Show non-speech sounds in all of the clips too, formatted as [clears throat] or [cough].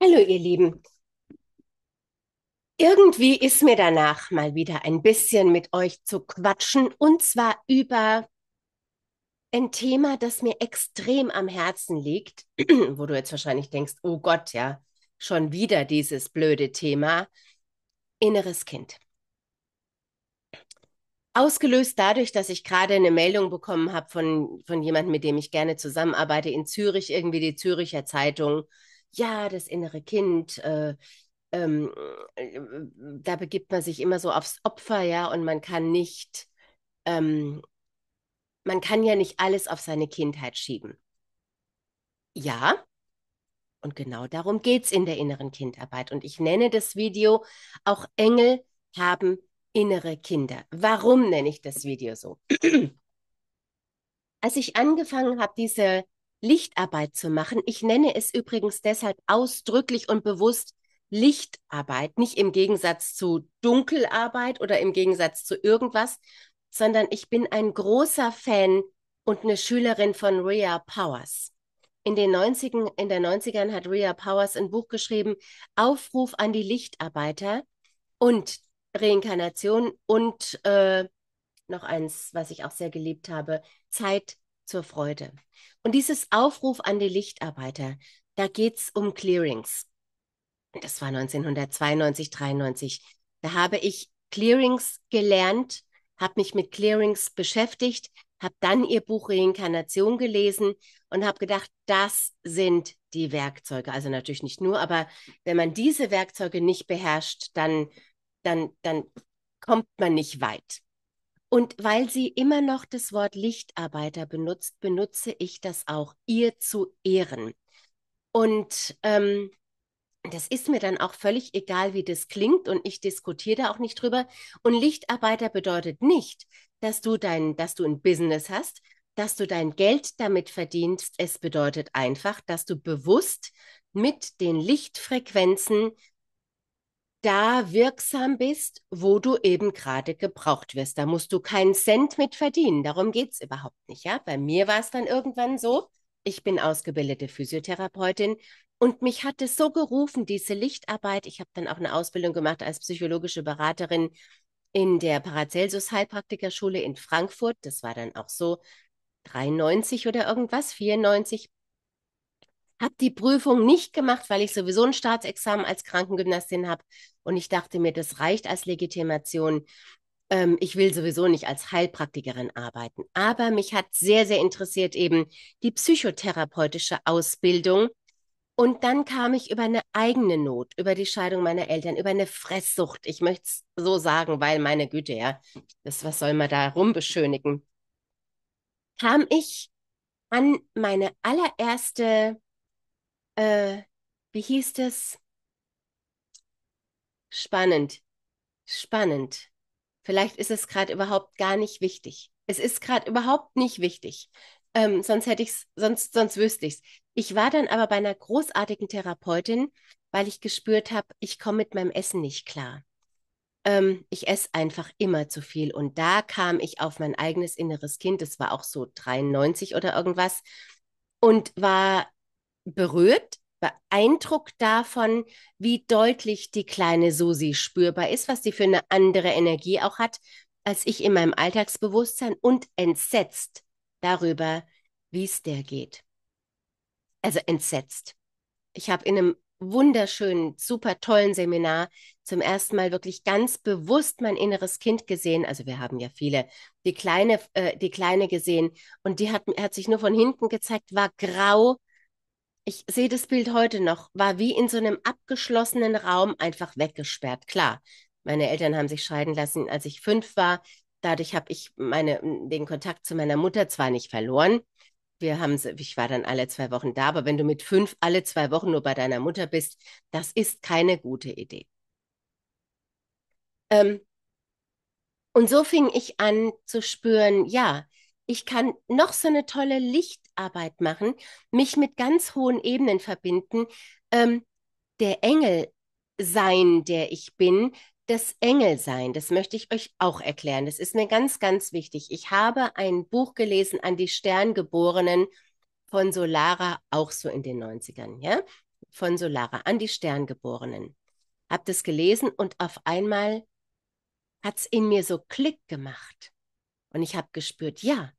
Hallo ihr Lieben. Irgendwie ist mir danach mal wieder ein bisschen mit euch zu quatschen und zwar über ein Thema, das mir extrem am Herzen liegt, [clears throat] wo du jetzt wahrscheinlich denkst, oh Gott, ja, schon wieder dieses blöde Thema, inneres Kind. Ausgelöst dadurch, dass ich gerade eine Meldung bekommen habe von, von jemandem, mit dem ich gerne zusammenarbeite in Zürich, irgendwie die Züricher Zeitung, ja, das innere Kind, äh, ähm, äh, da begibt man sich immer so aufs Opfer, ja, und man kann nicht, ähm, man kann ja nicht alles auf seine Kindheit schieben. Ja, und genau darum geht es in der inneren Kindarbeit. Und ich nenne das Video Auch Engel haben innere Kinder. Warum nenne ich das Video so? [clears throat] Als ich angefangen habe, diese Lichtarbeit zu machen. Ich nenne es übrigens deshalb ausdrücklich und bewusst Lichtarbeit, nicht im Gegensatz zu Dunkelarbeit oder im Gegensatz zu irgendwas, sondern ich bin ein großer Fan und eine Schülerin von Rhea Powers. In den 90ern, in der 90ern hat Rhea Powers ein Buch geschrieben, Aufruf an die Lichtarbeiter und Reinkarnation und äh, noch eins, was ich auch sehr geliebt habe, Zeit zur Freude. Und dieses Aufruf an die Lichtarbeiter, da geht es um Clearings. Das war 1992, 93. Da habe ich Clearings gelernt, habe mich mit Clearings beschäftigt, habe dann ihr Buch Reinkarnation gelesen und habe gedacht, das sind die Werkzeuge. Also natürlich nicht nur, aber wenn man diese Werkzeuge nicht beherrscht, dann, dann, dann kommt man nicht weit. Und weil sie immer noch das Wort Lichtarbeiter benutzt, benutze ich das auch ihr zu Ehren. Und ähm, das ist mir dann auch völlig egal, wie das klingt und ich diskutiere da auch nicht drüber. Und Lichtarbeiter bedeutet nicht, dass du dein, dass du ein Business hast, dass du dein Geld damit verdienst. Es bedeutet einfach, dass du bewusst mit den Lichtfrequenzen da wirksam bist, wo du eben gerade gebraucht wirst. Da musst du keinen Cent mit verdienen. Darum geht es überhaupt nicht. Ja? Bei mir war es dann irgendwann so, ich bin ausgebildete Physiotherapeutin und mich hat es so gerufen, diese Lichtarbeit. Ich habe dann auch eine Ausbildung gemacht als psychologische Beraterin in der Paracelsus Heilpraktikerschule in Frankfurt. Das war dann auch so 93 oder irgendwas, 94 habe die Prüfung nicht gemacht, weil ich sowieso ein Staatsexamen als Krankengymnastin habe. Und ich dachte mir, das reicht als Legitimation. Ähm, ich will sowieso nicht als Heilpraktikerin arbeiten. Aber mich hat sehr, sehr interessiert eben die psychotherapeutische Ausbildung. Und dann kam ich über eine eigene Not, über die Scheidung meiner Eltern, über eine Fresssucht. Ich möchte es so sagen, weil meine Güte, ja, das, was soll man da rumbeschönigen? Kam ich an meine allererste äh, wie hieß das? Spannend, spannend. Vielleicht ist es gerade überhaupt gar nicht wichtig. Es ist gerade überhaupt nicht wichtig. Ähm, sonst hätte ich sonst, sonst wüsste ich es. Ich war dann aber bei einer großartigen Therapeutin, weil ich gespürt habe, ich komme mit meinem Essen nicht klar. Ähm, ich esse einfach immer zu viel. Und da kam ich auf mein eigenes inneres Kind, das war auch so 93 oder irgendwas, und war berührt, beeindruckt davon, wie deutlich die kleine Susi spürbar ist, was sie für eine andere Energie auch hat, als ich in meinem Alltagsbewusstsein und entsetzt darüber, wie es der geht. Also entsetzt. Ich habe in einem wunderschönen, super tollen Seminar zum ersten Mal wirklich ganz bewusst mein inneres Kind gesehen. Also wir haben ja viele, die kleine, äh, die kleine gesehen und die hat, hat sich nur von hinten gezeigt, war grau ich sehe das Bild heute noch, war wie in so einem abgeschlossenen Raum einfach weggesperrt. Klar, meine Eltern haben sich scheiden lassen, als ich fünf war. Dadurch habe ich meine, den Kontakt zu meiner Mutter zwar nicht verloren. Wir haben, ich war dann alle zwei Wochen da, aber wenn du mit fünf alle zwei Wochen nur bei deiner Mutter bist, das ist keine gute Idee. Ähm, und so fing ich an zu spüren, ja, ich kann noch so eine tolle Licht, Herzensarbeit machen, mich mit ganz hohen Ebenen verbinden, ähm, der Engel sein, der ich bin, das Engel sein, das möchte ich euch auch erklären. Das ist mir ganz, ganz wichtig. Ich habe ein Buch gelesen an die Sterngeborenen von Solara, auch so in den 90ern, ja? Von Solara an die Sterngeborenen. Hab das gelesen und auf einmal hat es in mir so Klick gemacht. Und ich habe gespürt, ja,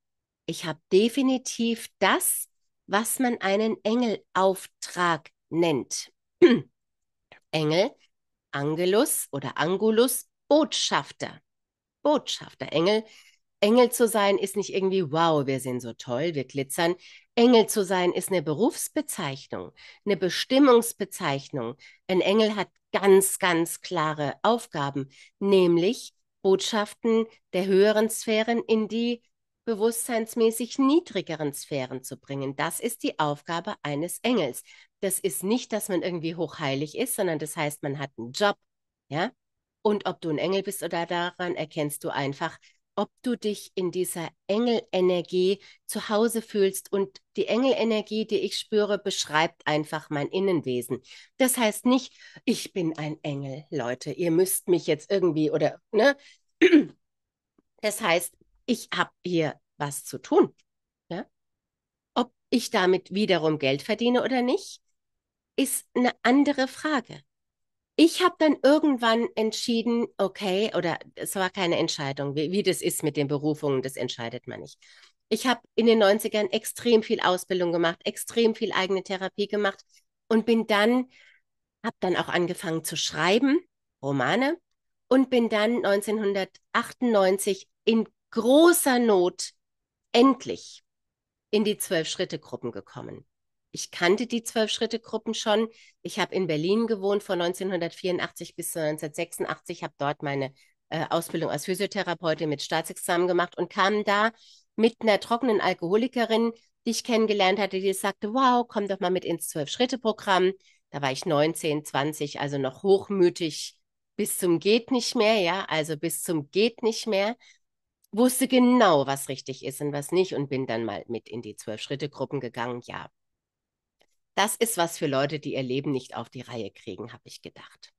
ich habe definitiv das, was man einen Engelauftrag nennt. [clears throat] Engel, Angelus oder Angulus, Botschafter. Botschafter. Engel, Engel zu sein ist nicht irgendwie, wow, wir sind so toll, wir glitzern. Engel zu sein ist eine Berufsbezeichnung, eine Bestimmungsbezeichnung. Ein Engel hat ganz, ganz klare Aufgaben, nämlich Botschaften der höheren Sphären in die bewusstseinsmäßig niedrigeren Sphären zu bringen. Das ist die Aufgabe eines Engels. Das ist nicht, dass man irgendwie hochheilig ist, sondern das heißt, man hat einen Job, ja? Und ob du ein Engel bist oder daran erkennst du einfach, ob du dich in dieser Engelenergie zu Hause fühlst. Und die Engelenergie, die ich spüre, beschreibt einfach mein Innenwesen. Das heißt nicht, ich bin ein Engel, Leute, ihr müsst mich jetzt irgendwie oder, ne? [clears throat] Das heißt, ich habe hier was zu tun. Ja? Ne? Ob ich damit wiederum Geld verdiene oder nicht, ist eine andere Frage. Ich habe dann irgendwann entschieden, okay, oder es war keine Entscheidung, wie, wie das ist mit den Berufungen, das entscheidet man nicht. Ich habe in den 90ern extrem viel Ausbildung gemacht, extrem viel eigene Therapie gemacht und bin dann, habe dann auch angefangen zu schreiben, Romane, und bin dann 1998 in großer Not endlich in die Zwölf-Schritte-Gruppen gekommen. Ich kannte die Zwölf-Schritte-Gruppen schon. Ich habe in Berlin gewohnt von 1984 bis 1986, habe dort meine äh, Ausbildung als Physiotherapeutin mit Staatsexamen gemacht und kam da mit einer trockenen Alkoholikerin, die ich kennengelernt hatte, die sagte, wow, komm doch mal mit ins Zwölf-Schritte-Programm. Da war ich 19, 20, also noch hochmütig bis zum geht nicht mehr, ja, also bis zum geht nicht mehr wusste genau, was richtig ist und was nicht und bin dann mal mit in die Zwölf-Schritte-Gruppen gegangen. Ja, das ist was für Leute, die ihr Leben nicht auf die Reihe kriegen, habe ich gedacht.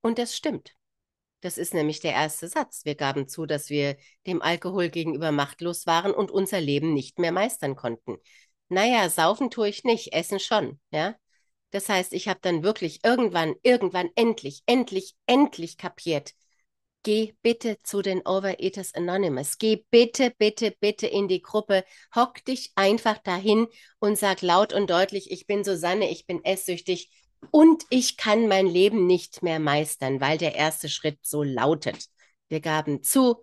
Und das stimmt. Das ist nämlich der erste Satz. Wir gaben zu, dass wir dem Alkohol gegenüber machtlos waren und unser Leben nicht mehr meistern konnten. Naja, saufen tue ich nicht, essen schon, ja? Das heißt, ich habe dann wirklich irgendwann, irgendwann endlich, endlich, endlich kapiert, geh bitte zu den Overeaters Anonymous. Geh bitte, bitte, bitte in die Gruppe. Hock dich einfach dahin und sag laut und deutlich, ich bin Susanne, ich bin esssüchtig und ich kann mein Leben nicht mehr meistern, weil der erste Schritt so lautet. Wir gaben zu,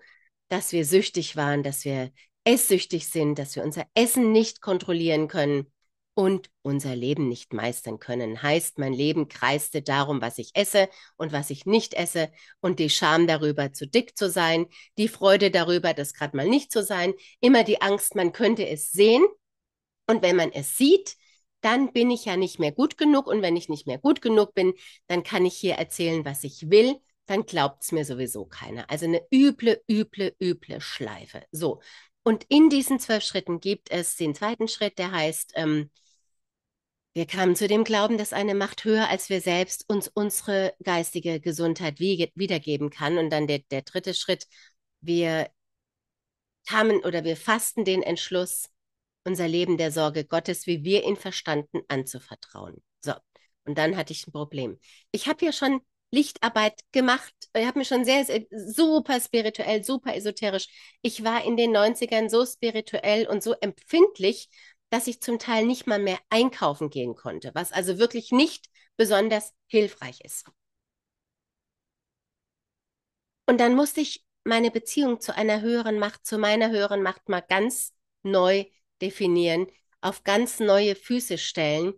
dass wir süchtig waren, dass wir esssüchtig sind, dass wir unser Essen nicht kontrollieren können und unser Leben nicht meistern können. Heißt, mein Leben kreiste darum, was ich esse und was ich nicht esse und die Scham darüber, zu dick zu sein, die Freude darüber, das gerade mal nicht zu sein, immer die Angst, man könnte es sehen. Und wenn man es sieht, dann bin ich ja nicht mehr gut genug. Und wenn ich nicht mehr gut genug bin, dann kann ich hier erzählen, was ich will. Dann glaubt es mir sowieso keiner. Also eine üble, üble, üble Schleife. So. Und in diesen zwölf Schritten gibt es den zweiten Schritt, der heißt, ähm, wir kamen zu dem Glauben, dass eine Macht höher als wir selbst uns unsere geistige Gesundheit wiedergeben kann. Und dann der, der dritte Schritt, wir kamen oder wir fassten den Entschluss, unser Leben der Sorge Gottes, wie wir ihn verstanden, anzuvertrauen. So, und dann hatte ich ein Problem. Ich habe ja schon Lichtarbeit gemacht. Ich habe mir schon sehr, sehr, super spirituell, super esoterisch. Ich war in den 90ern so spirituell und so empfindlich dass ich zum Teil nicht mal mehr einkaufen gehen konnte, was also wirklich nicht besonders hilfreich ist. Und dann musste ich meine Beziehung zu einer höheren Macht, zu meiner höheren Macht mal ganz neu definieren, auf ganz neue Füße stellen.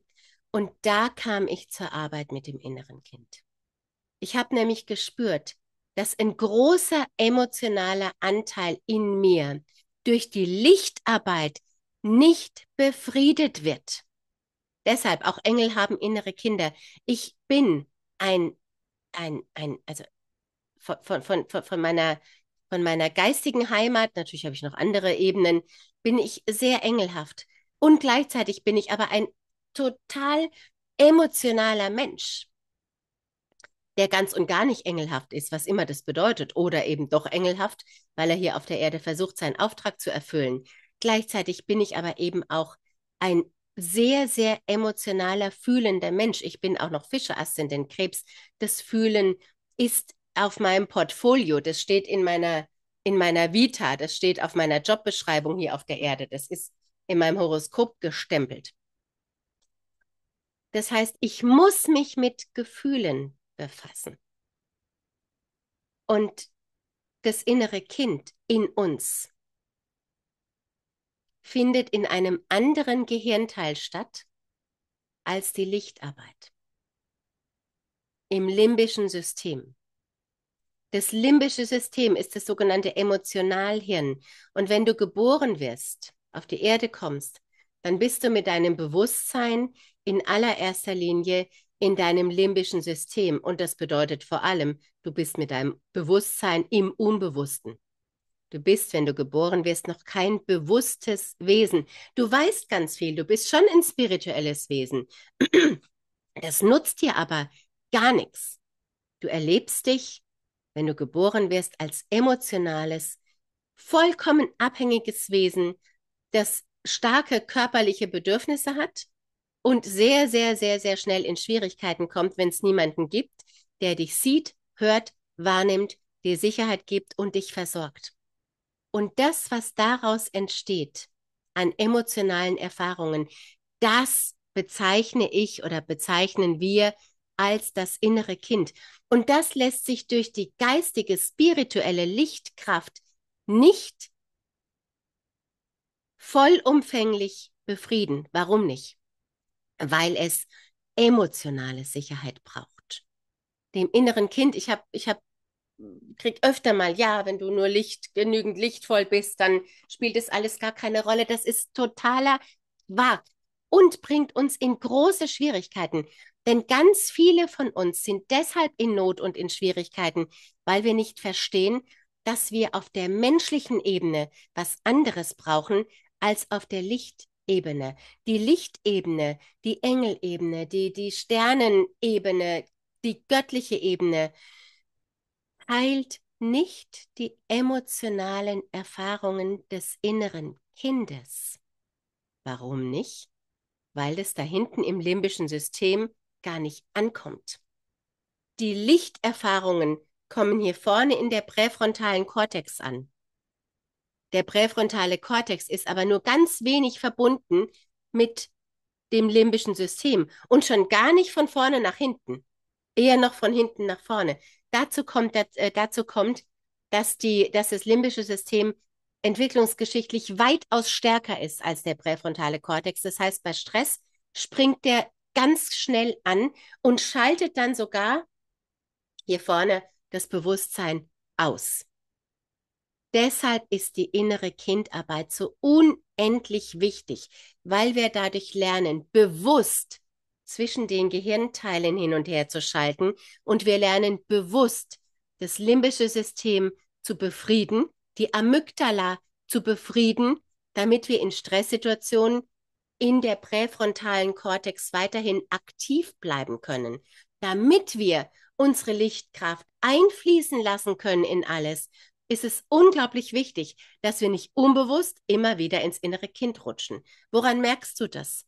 Und da kam ich zur Arbeit mit dem inneren Kind. Ich habe nämlich gespürt, dass ein großer emotionaler Anteil in mir durch die Lichtarbeit nicht befriedet wird. Deshalb auch Engel haben innere Kinder. Ich bin ein, ein, ein, also von, von, von, von meiner von meiner geistigen Heimat, natürlich habe ich noch andere Ebenen, bin ich sehr engelhaft. Und gleichzeitig bin ich aber ein total emotionaler Mensch, der ganz und gar nicht engelhaft ist, was immer das bedeutet, oder eben doch engelhaft, weil er hier auf der Erde versucht, seinen Auftrag zu erfüllen. Gleichzeitig bin ich aber eben auch ein sehr, sehr emotionaler, fühlender Mensch. Ich bin auch noch Fische, Aszendent, Krebs. Das Fühlen ist auf meinem Portfolio. Das steht in meiner, in meiner Vita. Das steht auf meiner Jobbeschreibung hier auf der Erde. Das ist in meinem Horoskop gestempelt. Das heißt, ich muss mich mit Gefühlen befassen. Und das innere Kind in uns findet in einem anderen Gehirnteil statt als die Lichtarbeit. Im limbischen System. Das limbische System ist das sogenannte Emotionalhirn. Und wenn du geboren wirst, auf die Erde kommst, dann bist du mit deinem Bewusstsein in allererster Linie in deinem limbischen System. Und das bedeutet vor allem, du bist mit deinem Bewusstsein im Unbewussten. Du bist, wenn du geboren wirst, noch kein bewusstes Wesen. Du weißt ganz viel, du bist schon ein spirituelles Wesen. [clears throat] Das nutzt dir aber gar nichts. Du erlebst dich, wenn du geboren wirst, als emotionales, vollkommen abhängiges Wesen, das starke körperliche Bedürfnisse hat und sehr, sehr, sehr, sehr schnell in Schwierigkeiten kommt, wenn es niemanden gibt, der dich sieht, hört, wahrnimmt, dir Sicherheit gibt und dich versorgt. Und das, was daraus entsteht an emotionalen Erfahrungen, das bezeichne ich oder bezeichnen wir als das innere Kind. Und das lässt sich durch die geistige, spirituelle Lichtkraft nicht vollumfänglich befrieden. Warum nicht? Weil es emotionale Sicherheit braucht. Dem inneren Kind, ich habe ich hab kriege öfter mal, ja, wenn du nur Licht, genügend lichtvoll bist, dann spielt es alles gar keine Rolle. Das ist totaler Quark und bringt uns in große Schwierigkeiten. Denn ganz viele von uns sind deshalb in Not und in Schwierigkeiten, weil wir nicht verstehen, dass wir auf der menschlichen Ebene was anderes brauchen als auf der Lichtebene. Die Lichtebene, die Engelebene, die, die Sternenebene, die göttliche Ebene, eilt nicht die emotionalen Erfahrungen des inneren Kindes. Warum nicht? Weil es da hinten im limbischen System gar nicht ankommt. Die Lichterfahrungen kommen hier vorne in der präfrontalen Kortex an. Der präfrontale Kortex ist aber nur ganz wenig verbunden mit dem limbischen System und schon gar nicht von vorne nach hinten eher noch von hinten nach vorne. Dazu kommt, dass, äh, dazu kommt dass, die, dass das limbische System entwicklungsgeschichtlich weitaus stärker ist als der präfrontale Kortex. Das heißt, bei Stress springt der ganz schnell an und schaltet dann sogar hier vorne das Bewusstsein aus. Deshalb ist die innere Kindarbeit so unendlich wichtig, weil wir dadurch lernen, bewusst zwischen den Gehirnteilen hin und her zu schalten und wir lernen bewusst das limbische System zu befrieden, die Amygdala zu befrieden, damit wir in Stresssituationen in der präfrontalen Kortex weiterhin aktiv bleiben können, damit wir unsere Lichtkraft einfließen lassen können in alles, ist es unglaublich wichtig, dass wir nicht unbewusst immer wieder ins innere Kind rutschen. Woran merkst du das?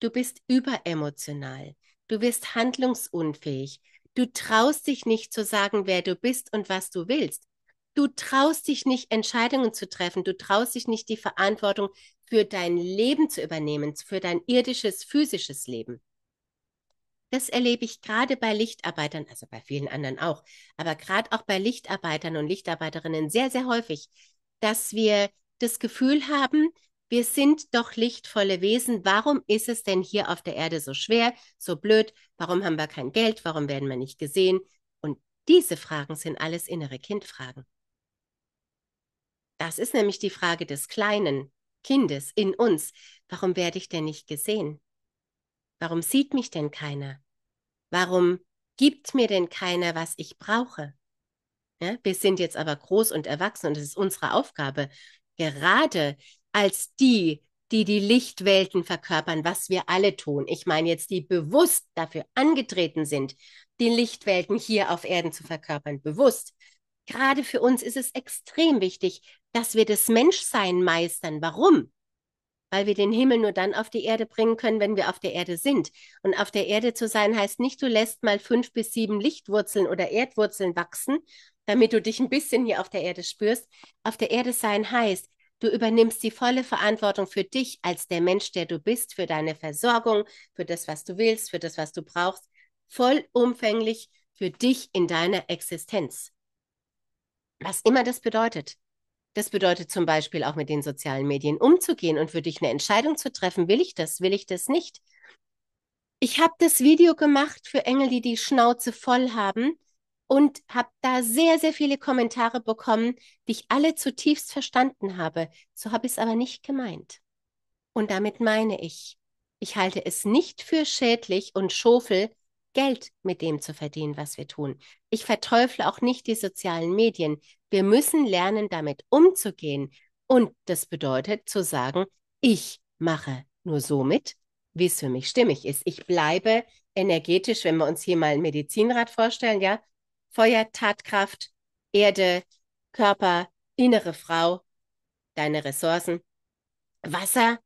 Du bist überemotional. Du bist handlungsunfähig. Du traust dich nicht zu sagen, wer du bist und was du willst. Du traust dich nicht, Entscheidungen zu treffen. Du traust dich nicht, die Verantwortung für dein Leben zu übernehmen, für dein irdisches, physisches Leben. Das erlebe ich gerade bei Lichtarbeitern, also bei vielen anderen auch, aber gerade auch bei Lichtarbeitern und Lichtarbeiterinnen sehr, sehr häufig, dass wir das Gefühl haben, wir sind doch lichtvolle Wesen. Warum ist es denn hier auf der Erde so schwer, so blöd? Warum haben wir kein Geld? Warum werden wir nicht gesehen? Und diese Fragen sind alles innere Kindfragen. Das ist nämlich die Frage des kleinen Kindes in uns. Warum werde ich denn nicht gesehen? Warum sieht mich denn keiner? Warum gibt mir denn keiner, was ich brauche? Ja, wir sind jetzt aber groß und erwachsen und es ist unsere Aufgabe, gerade als die, die die Lichtwelten verkörpern, was wir alle tun. Ich meine jetzt, die bewusst dafür angetreten sind, die Lichtwelten hier auf Erden zu verkörpern, bewusst. Gerade für uns ist es extrem wichtig, dass wir das Menschsein meistern. Warum? Weil wir den Himmel nur dann auf die Erde bringen können, wenn wir auf der Erde sind. Und auf der Erde zu sein heißt nicht, du lässt mal fünf bis sieben Lichtwurzeln oder Erdwurzeln wachsen, damit du dich ein bisschen hier auf der Erde spürst. Auf der Erde sein heißt, Du übernimmst die volle Verantwortung für dich als der Mensch, der du bist, für deine Versorgung, für das, was du willst, für das, was du brauchst, vollumfänglich für dich in deiner Existenz. Was immer das bedeutet. Das bedeutet zum Beispiel auch mit den sozialen Medien umzugehen und für dich eine Entscheidung zu treffen, will ich das, will ich das nicht. Ich habe das Video gemacht für Engel, die die Schnauze voll haben, und habe da sehr, sehr viele Kommentare bekommen, die ich alle zutiefst verstanden habe. So habe ich es aber nicht gemeint. Und damit meine ich, ich halte es nicht für schädlich und schofel, Geld mit dem zu verdienen, was wir tun. Ich verteufle auch nicht die sozialen Medien. Wir müssen lernen, damit umzugehen. Und das bedeutet zu sagen, ich mache nur so mit, wie es für mich stimmig ist. Ich bleibe energetisch, wenn wir uns hier mal ein Medizinrat vorstellen, ja, Feuer, Tatkraft, Erde, Körper, innere Frau, deine Ressourcen, Wasser,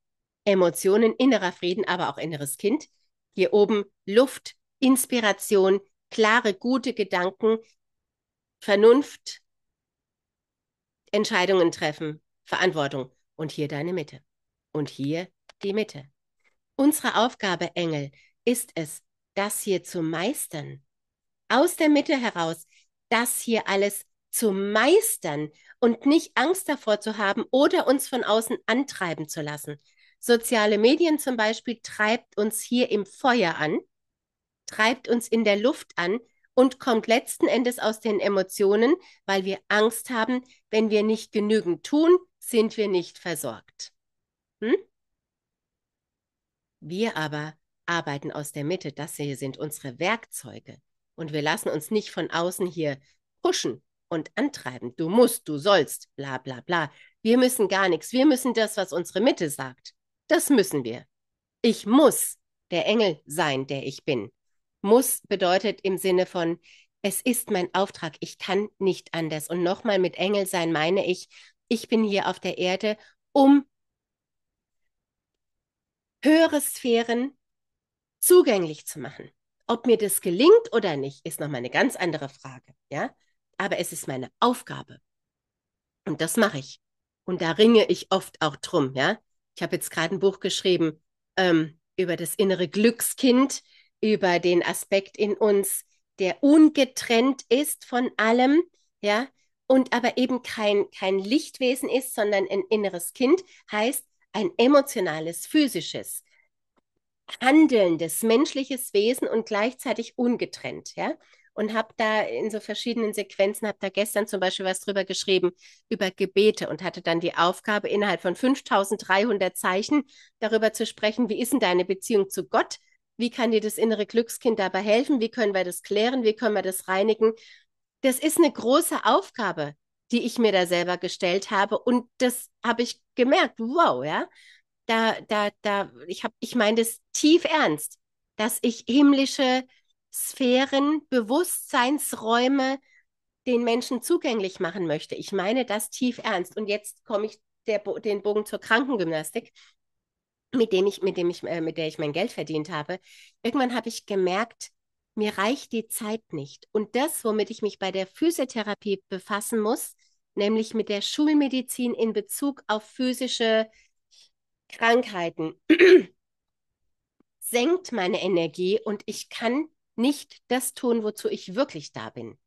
Emotionen, innerer Frieden, aber auch inneres Kind. Hier oben Luft, Inspiration, klare, gute Gedanken, Vernunft, Entscheidungen treffen, Verantwortung. Und hier deine Mitte. Und hier die Mitte. Unsere Aufgabe, Engel, ist es, das hier zu meistern, aus der Mitte heraus das hier alles zu meistern und nicht Angst davor zu haben oder uns von außen antreiben zu lassen. Soziale Medien zum Beispiel treibt uns hier im Feuer an, treibt uns in der Luft an und kommt letzten Endes aus den Emotionen, weil wir Angst haben, wenn wir nicht genügend tun, sind wir nicht versorgt. Hm? Wir aber arbeiten aus der Mitte, das hier sind unsere Werkzeuge. Und wir lassen uns nicht von außen hier pushen und antreiben. Du musst, du sollst, bla bla bla. Wir müssen gar nichts. Wir müssen das, was unsere Mitte sagt. Das müssen wir. Ich muss der Engel sein, der ich bin. Muss bedeutet im Sinne von, es ist mein Auftrag, ich kann nicht anders. Und nochmal mit Engel sein meine ich, ich bin hier auf der Erde, um höhere Sphären zugänglich zu machen. Ob mir das gelingt oder nicht, ist nochmal eine ganz andere Frage. Ja? Aber es ist meine Aufgabe. Und das mache ich. Und da ringe ich oft auch drum. Ja? Ich habe jetzt gerade ein Buch geschrieben ähm, über das innere Glückskind, über den Aspekt in uns, der ungetrennt ist von allem. Ja? Und aber eben kein, kein Lichtwesen ist, sondern ein inneres Kind heißt ein emotionales, physisches handelndes, menschliches Wesen und gleichzeitig ungetrennt, ja. Und habe da in so verschiedenen Sequenzen, habe da gestern zum Beispiel was drüber geschrieben, über Gebete und hatte dann die Aufgabe, innerhalb von 5300 Zeichen darüber zu sprechen, wie ist denn deine Beziehung zu Gott? Wie kann dir das innere Glückskind dabei helfen? Wie können wir das klären? Wie können wir das reinigen? Das ist eine große Aufgabe, die ich mir da selber gestellt habe. Und das habe ich gemerkt, wow, ja da, da, da, ich habe, ich meine das tief ernst, dass ich himmlische Sphären, Bewusstseinsräume den Menschen zugänglich machen möchte. Ich meine das tief ernst. Und jetzt komme ich der, den Bogen zur Krankengymnastik, mit dem ich, mit dem ich, äh, mit der ich mein Geld verdient habe. Irgendwann habe ich gemerkt, mir reicht die Zeit nicht. Und das, womit ich mich bei der Physiotherapie befassen muss, nämlich mit der Schulmedizin in Bezug auf physische Krankheiten [clears throat] senkt meine Energie und ich kann nicht das tun, wozu ich wirklich da bin.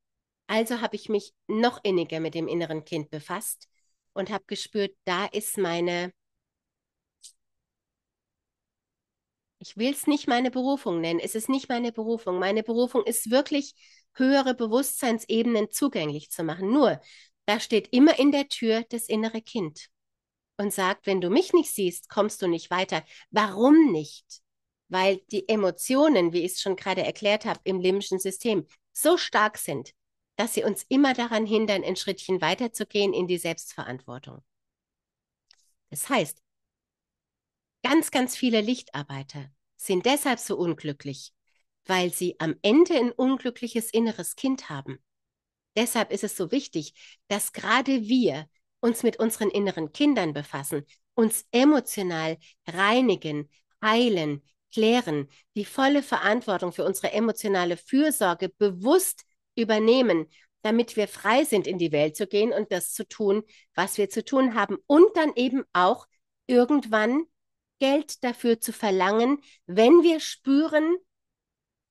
Also habe ich mich noch inniger mit dem inneren Kind befasst und habe gespürt, da ist meine, ich will es nicht meine Berufung nennen, es ist nicht meine Berufung. Meine Berufung ist wirklich höhere Bewusstseinsebenen zugänglich zu machen. Nur, da steht immer in der Tür das innere Kind und sagt, wenn du mich nicht siehst, kommst du nicht weiter. Warum nicht? Weil die Emotionen, wie ich es schon gerade erklärt habe, im limbischen System so stark sind, dass sie uns immer daran hindern, ein Schrittchen weiterzugehen in die Selbstverantwortung. Das heißt, ganz, ganz viele Lichtarbeiter sind deshalb so unglücklich, weil sie am Ende ein unglückliches inneres Kind haben. Deshalb ist es so wichtig, dass gerade wir uns mit unseren inneren Kindern befassen, uns emotional reinigen, heilen, klären, die volle Verantwortung für unsere emotionale Fürsorge bewusst übernehmen, damit wir frei sind, in die Welt zu gehen und das zu tun, was wir zu tun haben und dann eben auch irgendwann Geld dafür zu verlangen, wenn wir spüren,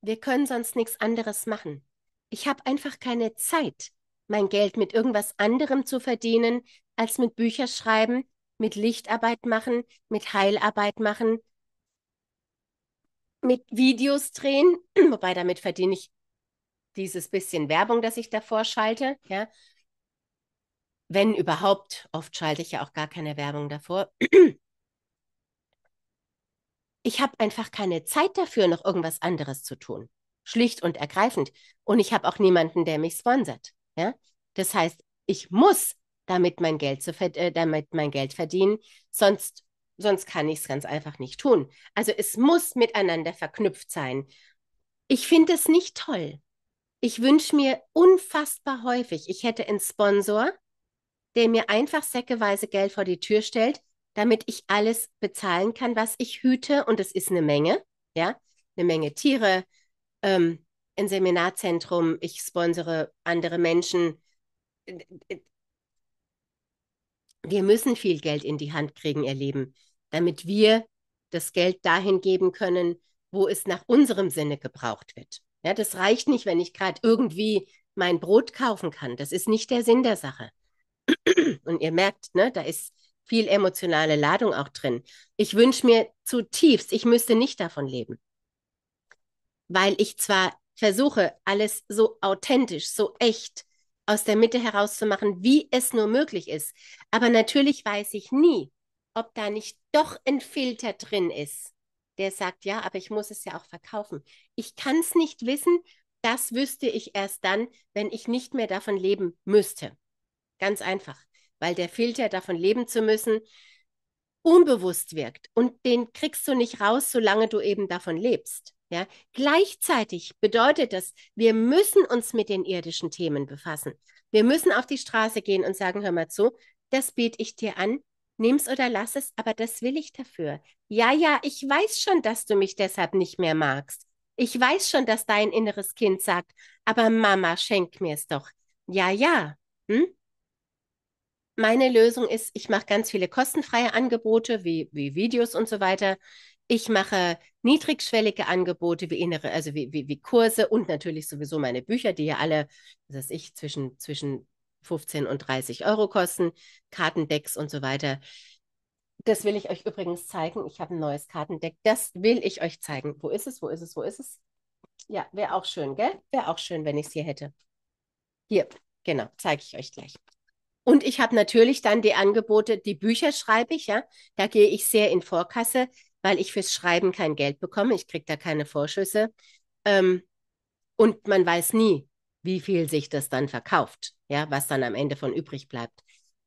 wir können sonst nichts anderes machen. Ich habe einfach keine Zeit, mein Geld mit irgendwas anderem zu verdienen, als mit Bücher schreiben, mit Lichtarbeit machen, mit Heilarbeit machen, mit Videos drehen, [clears throat] wobei damit verdiene ich dieses bisschen Werbung, das ich davor schalte, ja. Wenn überhaupt, oft schalte ich ja auch gar keine Werbung davor. [clears throat] Ich habe einfach keine Zeit dafür, noch irgendwas anderes zu tun. Schlicht und ergreifend. Und ich habe auch niemanden, der mich sponsert. Ja? Das heißt, ich muss damit mein Geld, zu äh, damit mein Geld verdienen. Sonst, sonst kann ich es ganz einfach nicht tun. Also es muss miteinander verknüpft sein. Ich finde es nicht toll. Ich wünsche mir unfassbar häufig, ich hätte einen Sponsor, der mir einfach säckeweise Geld vor die Tür stellt, damit ich alles bezahlen kann, was ich hüte. Und es ist eine Menge, ja, eine Menge Tiere, ähm, ein Seminarzentrum, ich sponsere andere Menschen, äh, äh, wir müssen viel Geld in die Hand kriegen, ihr Lieben, damit wir das Geld dahin geben können, wo es nach unserem Sinne gebraucht wird. Ja, das reicht nicht, wenn ich gerade irgendwie mein Brot kaufen kann. Das ist nicht der Sinn der Sache. Und ihr merkt, ne, da ist viel emotionale Ladung auch drin. Ich wünsche mir zutiefst, ich müsste nicht davon leben. Weil ich zwar versuche, alles so authentisch, so echt, aus der Mitte herauszumachen, wie es nur möglich ist. Aber natürlich weiß ich nie, ob da nicht doch ein Filter drin ist, der sagt, ja, aber ich muss es ja auch verkaufen. Ich kann es nicht wissen, das wüsste ich erst dann, wenn ich nicht mehr davon leben müsste. Ganz einfach, weil der Filter davon leben zu müssen unbewusst wirkt und den kriegst du nicht raus, solange du eben davon lebst. Ja, gleichzeitig bedeutet das, wir müssen uns mit den irdischen Themen befassen. Wir müssen auf die Straße gehen und sagen, hör mal zu, das biete ich dir an, nimm's oder lass es, aber das will ich dafür. Ja, ja, ich weiß schon, dass du mich deshalb nicht mehr magst. Ich weiß schon, dass dein inneres Kind sagt, aber Mama, schenk mir's doch. Ja, ja. Hm? Meine Lösung ist, ich mache ganz viele kostenfreie Angebote wie, wie Videos und so weiter. Ich mache niedrigschwellige Angebote wie innere, also wie, wie, wie Kurse und natürlich sowieso meine Bücher, die ja alle, was weiß ich, zwischen, zwischen 15 und 30 Euro kosten, Kartendecks und so weiter. Das will ich euch übrigens zeigen. Ich habe ein neues Kartendeck. Das will ich euch zeigen. Wo ist es? Wo ist es? Wo ist es? Ja, wäre auch schön, gell? Wäre auch schön, wenn ich es hier hätte. Hier, genau, zeige ich euch gleich. Und ich habe natürlich dann die Angebote, die Bücher schreibe ich, ja. Da gehe ich sehr in Vorkasse weil ich fürs Schreiben kein Geld bekomme. Ich kriege da keine Vorschüsse. Ähm, und man weiß nie, wie viel sich das dann verkauft, ja, was dann am Ende von übrig bleibt.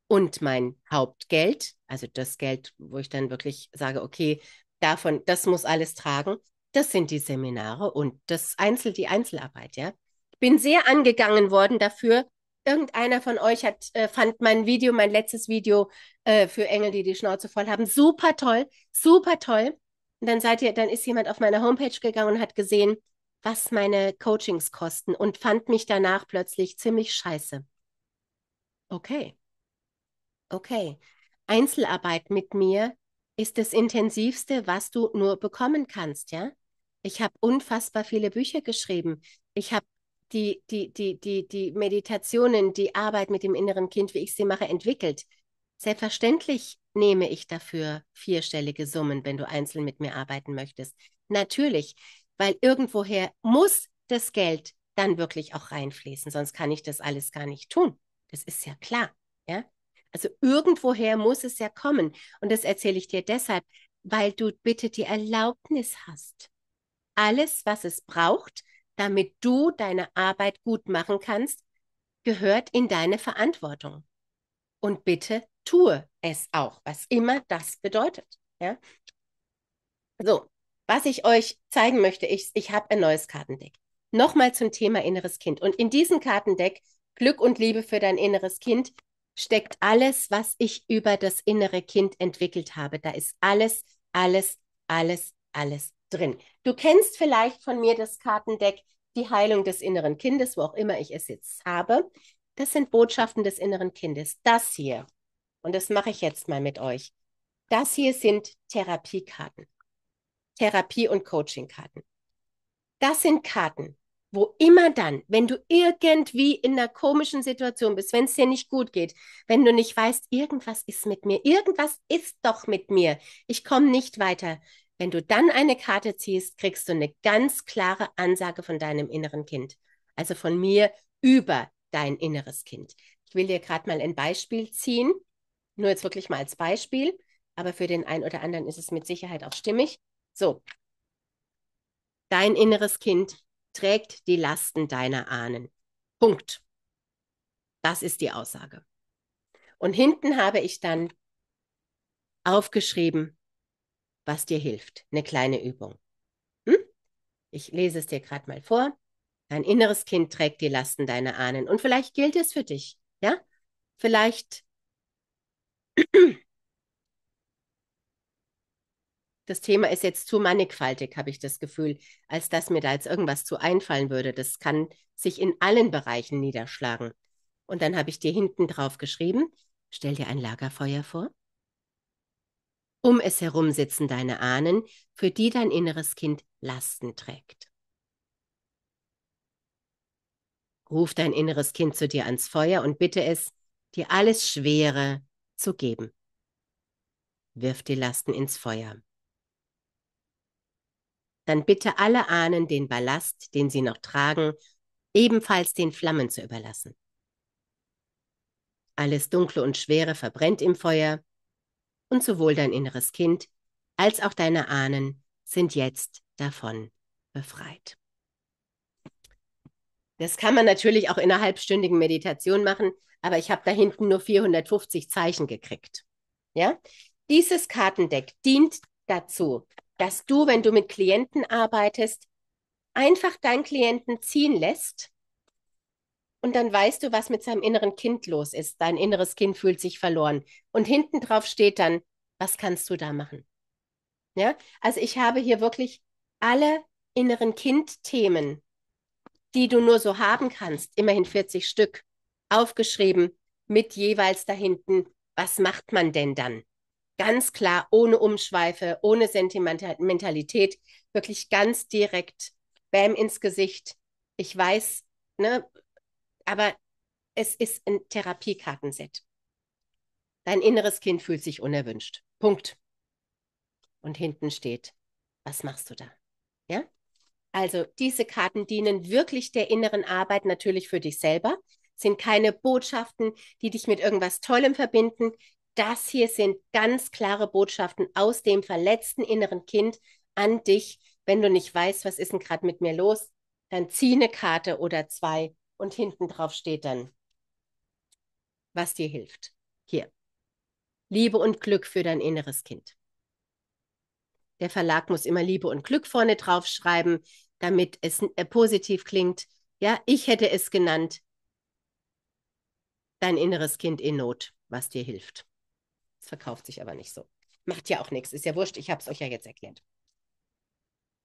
Und mein Hauptgeld, also das Geld, wo ich dann wirklich sage, okay, davon, das muss alles tragen, das sind die Seminare und das Einzel, die Einzelarbeit, ja. Ich bin sehr angegangen worden dafür, irgendeiner von euch hat, äh, fand mein Video, mein letztes Video äh, für Engel, die die Schnauze voll haben, super toll, super toll. Und dann seid ihr, dann ist jemand auf meine Homepage gegangen und hat gesehen, was meine Coachings kosten und fand mich danach plötzlich ziemlich scheiße. Okay. Okay. Einzelarbeit mit mir ist das intensivste, was du nur bekommen kannst, ja? Ich habe unfassbar viele Bücher geschrieben. Ich habe die, die, die, die, die Meditationen, die Arbeit mit dem inneren Kind, wie ich sie mache, entwickelt. Selbstverständlich nehme ich dafür vierstellige Summen, wenn du einzeln mit mir arbeiten möchtest. Natürlich, weil irgendwoher muss das Geld dann wirklich auch reinfließen, sonst kann ich das alles gar nicht tun. Das ist ja klar, ja? Also irgendwoher muss es ja kommen und das erzähle ich dir deshalb, weil du bitte die Erlaubnis hast. Alles, was es braucht, damit du deine Arbeit gut machen kannst, gehört in deine Verantwortung. Und bitte tue es auch, was immer das bedeutet. Ja? So, was ich euch zeigen möchte, ich, ich habe ein neues Kartendeck. Nochmal zum Thema inneres Kind. Und in diesem Kartendeck Glück und Liebe für dein inneres Kind steckt alles, was ich über das innere Kind entwickelt habe. Da ist alles, alles, alles, alles drin. Du kennst vielleicht von mir das Kartendeck Die Heilung des inneren Kindes, wo auch immer ich es jetzt habe. Das sind Botschaften des inneren Kindes. Das hier, und das mache ich jetzt mal mit euch, das hier sind Therapiekarten. Therapie- und Coachingkarten. Das sind Karten, wo immer dann, wenn du irgendwie in einer komischen Situation bist, wenn es dir nicht gut geht, wenn du nicht weißt, irgendwas ist mit mir, irgendwas ist doch mit mir, ich komme nicht weiter, wenn du dann eine Karte ziehst, kriegst du eine ganz klare Ansage von deinem inneren Kind. Also von mir über dein inneres Kind. Ich will dir gerade mal ein Beispiel ziehen. Nur jetzt wirklich mal als Beispiel. Aber für den einen oder anderen ist es mit Sicherheit auch stimmig. So. Dein inneres Kind trägt die Lasten deiner Ahnen. Punkt. Das ist die Aussage. Und hinten habe ich dann aufgeschrieben, was dir hilft. Eine kleine Übung. Hm? Ich lese es dir gerade mal vor. Dein inneres Kind trägt die Lasten deiner Ahnen und vielleicht gilt es für dich, ja? Vielleicht [clears throat] das Thema ist jetzt zu mannigfaltig, habe ich das Gefühl, als dass mir da jetzt irgendwas zu einfallen würde. Das kann sich in allen Bereichen niederschlagen. Und dann habe ich dir hinten drauf geschrieben, stell dir ein Lagerfeuer vor, um es herum sitzen deine Ahnen, für die dein inneres Kind Lasten trägt. Ruf dein inneres Kind zu dir ans Feuer und bitte es, dir alles Schwere zu geben. Wirf die Lasten ins Feuer. Dann bitte alle Ahnen, den Ballast, den sie noch tragen, ebenfalls den Flammen zu überlassen. Alles Dunkle und Schwere verbrennt im Feuer, und sowohl dein inneres Kind als auch deine Ahnen sind jetzt davon befreit. Das kann man natürlich auch in einer halbstündigen Meditation machen, aber ich habe da hinten nur 450 Zeichen gekriegt. Ja? Dieses Kartendeck dient dazu, dass du, wenn du mit Klienten arbeitest, einfach deinen Klienten ziehen lässt und dann weißt du, was mit seinem inneren Kind los ist. Dein inneres Kind fühlt sich verloren. Und hinten drauf steht dann, was kannst du da machen? Ja, also ich habe hier wirklich alle inneren Kind-Themen, die du nur so haben kannst, immerhin 40 Stück, aufgeschrieben mit jeweils da hinten, was macht man denn dann? Ganz klar, ohne Umschweife, ohne Sentimentalität, wirklich ganz direkt, bam ins Gesicht. Ich weiß, ne, aber es ist ein Therapiekartenset. Dein inneres Kind fühlt sich unerwünscht. Punkt. Und hinten steht, was machst du da? Ja? Also diese Karten dienen wirklich der inneren Arbeit natürlich für dich selber, sind keine Botschaften, die dich mit irgendwas Tollem verbinden. Das hier sind ganz klare Botschaften aus dem verletzten inneren Kind an dich. Wenn du nicht weißt, was ist denn gerade mit mir los, dann zieh eine Karte oder zwei und hinten drauf steht dann, was dir hilft. Hier. Liebe und Glück für dein inneres Kind. Der Verlag muss immer Liebe und Glück vorne drauf schreiben, damit es äh, positiv klingt. Ja, ich hätte es genannt, dein inneres Kind in Not, was dir hilft. Es verkauft sich aber nicht so. Macht ja auch nichts, ist ja wurscht, ich habe es euch ja jetzt erklärt.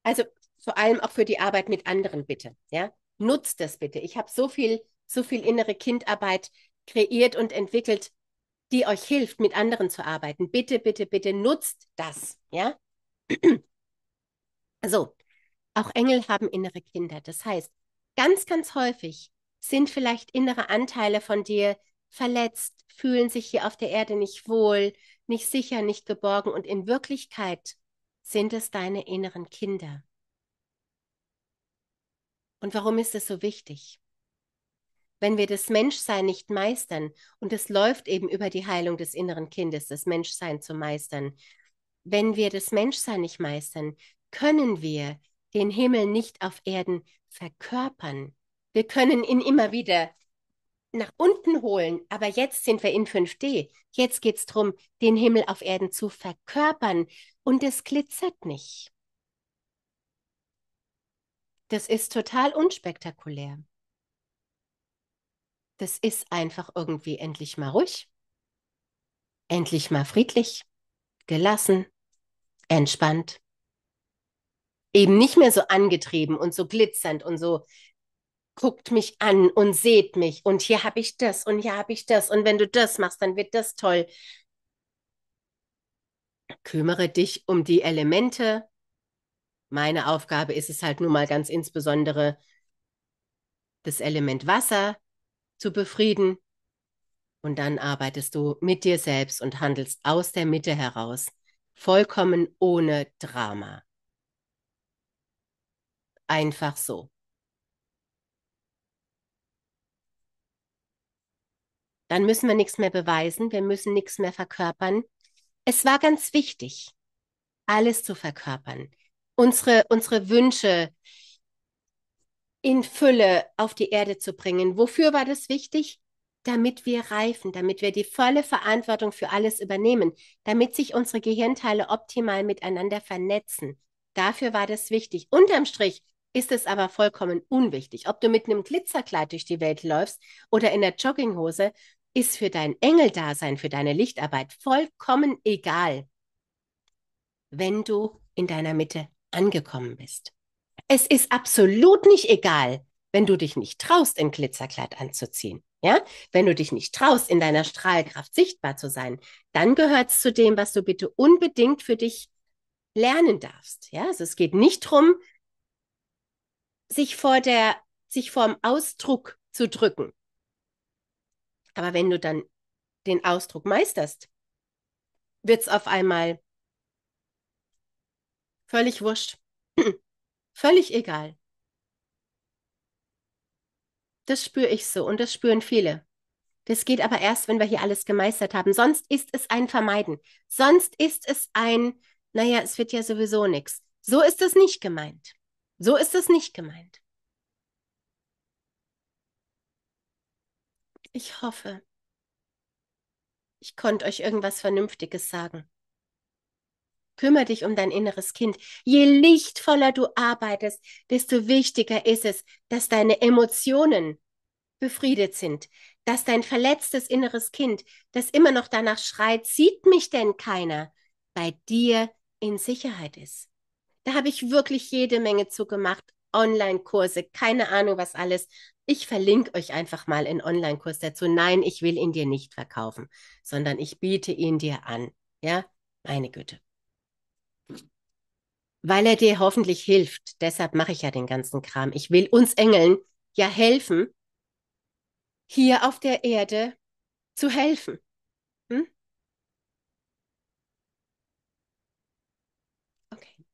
Also vor allem auch für die Arbeit mit anderen bitte, ja? nutzt das bitte. Ich habe so viel, so viel innere Kindarbeit kreiert und entwickelt, die euch hilft, mit anderen zu arbeiten. Bitte, bitte, bitte nutzt das, ja? [clears throat] so, auch Engel haben innere Kinder. Das heißt, ganz, ganz häufig sind vielleicht innere Anteile von dir verletzt, fühlen sich hier auf der Erde nicht wohl, nicht sicher, nicht geborgen und in Wirklichkeit sind es deine inneren Kinder. Und warum ist es so wichtig? Wenn wir das Menschsein nicht meistern, und es läuft eben über die Heilung des inneren Kindes, das Menschsein zu meistern, wenn wir das Menschsein nicht meistern, können wir den Himmel nicht auf Erden verkörpern. Wir können ihn immer wieder nach unten holen, aber jetzt sind wir in 5D. Jetzt geht es darum, den Himmel auf Erden zu verkörpern und es glitzert nicht. Das ist total unspektakulär. Das ist einfach irgendwie endlich mal ruhig, endlich mal friedlich, gelassen, entspannt. Eben nicht mehr so angetrieben und so glitzernd und so guckt mich an und seht mich und hier habe ich das und hier habe ich das und wenn du das machst, dann wird das toll. Kümmere dich um die Elemente, meine Aufgabe ist es halt nun mal ganz insbesondere, das Element Wasser zu befrieden. Und dann arbeitest du mit dir selbst und handelst aus der Mitte heraus, vollkommen ohne Drama. Einfach so. Dann müssen wir nichts mehr beweisen, wir müssen nichts mehr verkörpern. Es war ganz wichtig, alles zu verkörpern unsere, unsere Wünsche in Fülle auf die Erde zu bringen. Wofür war das wichtig? Damit wir reifen, damit wir die volle Verantwortung für alles übernehmen, damit sich unsere Gehirnteile optimal miteinander vernetzen. Dafür war das wichtig. Unterm Strich ist es aber vollkommen unwichtig. Ob du mit einem Glitzerkleid durch die Welt läufst oder in der Jogginghose, ist für dein Engeldasein, für deine Lichtarbeit vollkommen egal, wenn du in deiner Mitte angekommen bist. Es ist absolut nicht egal, wenn du dich nicht traust, ein Glitzerkleid anzuziehen. Ja, wenn du dich nicht traust, in deiner Strahlkraft sichtbar zu sein, dann gehört es zu dem, was du bitte unbedingt für dich lernen darfst. Ja, also es geht nicht darum, sich vor der, sich vorm Ausdruck zu drücken. Aber wenn du dann den Ausdruck meisterst, wird es auf einmal Völlig wurscht. [clears throat] Völlig egal. Das spüre ich so und das spüren viele. Das geht aber erst, wenn wir hier alles gemeistert haben. Sonst ist es ein Vermeiden. Sonst ist es ein, naja, es wird ja sowieso nichts. So ist es nicht gemeint. So ist es nicht gemeint. Ich hoffe, ich konnte euch irgendwas Vernünftiges sagen. Kümmere dich um dein inneres Kind. Je lichtvoller du arbeitest, desto wichtiger ist es, dass deine Emotionen befriedet sind, dass dein verletztes inneres Kind, das immer noch danach schreit, sieht mich denn keiner, bei dir in Sicherheit ist. Da habe ich wirklich jede Menge zugemacht. Online-Kurse, keine Ahnung was alles. Ich verlinke euch einfach mal einen Online-Kurs dazu. Nein, ich will ihn dir nicht verkaufen, sondern ich biete ihn dir an. Ja, meine Güte weil er dir hoffentlich hilft. Deshalb mache ich ja den ganzen Kram. Ich will uns Engeln ja helfen, hier auf der Erde zu helfen. Hm? Okay.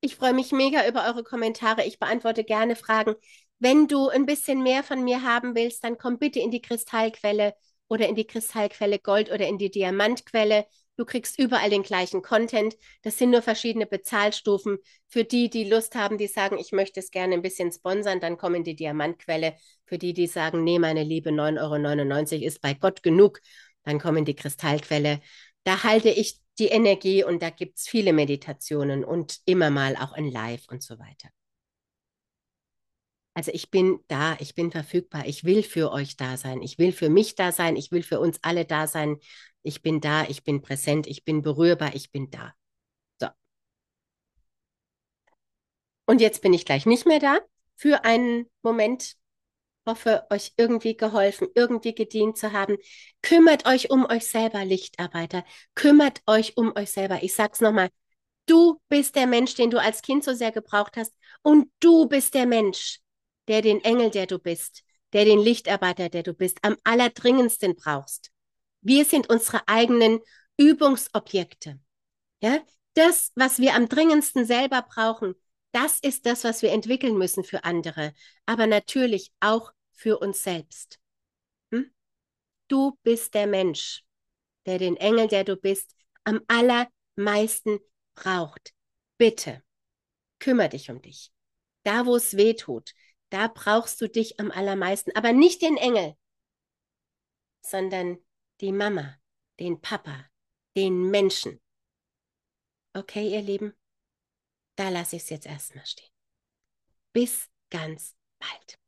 Ich freue mich mega über eure Kommentare. Ich beantworte gerne Fragen. Wenn du ein bisschen mehr von mir haben willst, dann komm bitte in die Kristallquelle oder in die Kristallquelle Gold oder in die Diamantquelle. Du kriegst überall den gleichen Content. Das sind nur verschiedene Bezahlstufen. Für die, die Lust haben, die sagen, ich möchte es gerne ein bisschen sponsern, dann kommen die Diamantquelle. Für die, die sagen, nee, meine Liebe, 9,99 Euro ist bei Gott genug, dann kommen die Kristallquelle. Da halte ich die Energie und da gibt es viele Meditationen und immer mal auch in Live und so weiter. Also ich bin da, ich bin verfügbar, ich will für euch da sein, ich will für mich da sein, ich will für uns alle da sein, ich bin da, ich bin präsent, ich bin berührbar, ich bin da. So. Und jetzt bin ich gleich nicht mehr da für einen Moment. Hoffe, euch irgendwie geholfen, irgendwie gedient zu haben. Kümmert euch um euch selber, Lichtarbeiter. Kümmert euch um euch selber. Ich sag's nochmal. Du bist der Mensch, den du als Kind so sehr gebraucht hast. Und du bist der Mensch, der den Engel, der du bist, der den Lichtarbeiter, der du bist, am allerdringendsten brauchst. Wir sind unsere eigenen Übungsobjekte. Ja, das, was wir am dringendsten selber brauchen, das ist das, was wir entwickeln müssen für andere, aber natürlich auch für uns selbst. Hm? Du bist der Mensch, der den Engel, der du bist, am allermeisten braucht. Bitte, kümmere dich um dich. Da, wo es weh tut, da brauchst du dich am allermeisten, aber nicht den Engel, sondern die Mama, den Papa, den Menschen. Okay, ihr Lieben, da lasse ich es jetzt erstmal stehen. Bis ganz bald.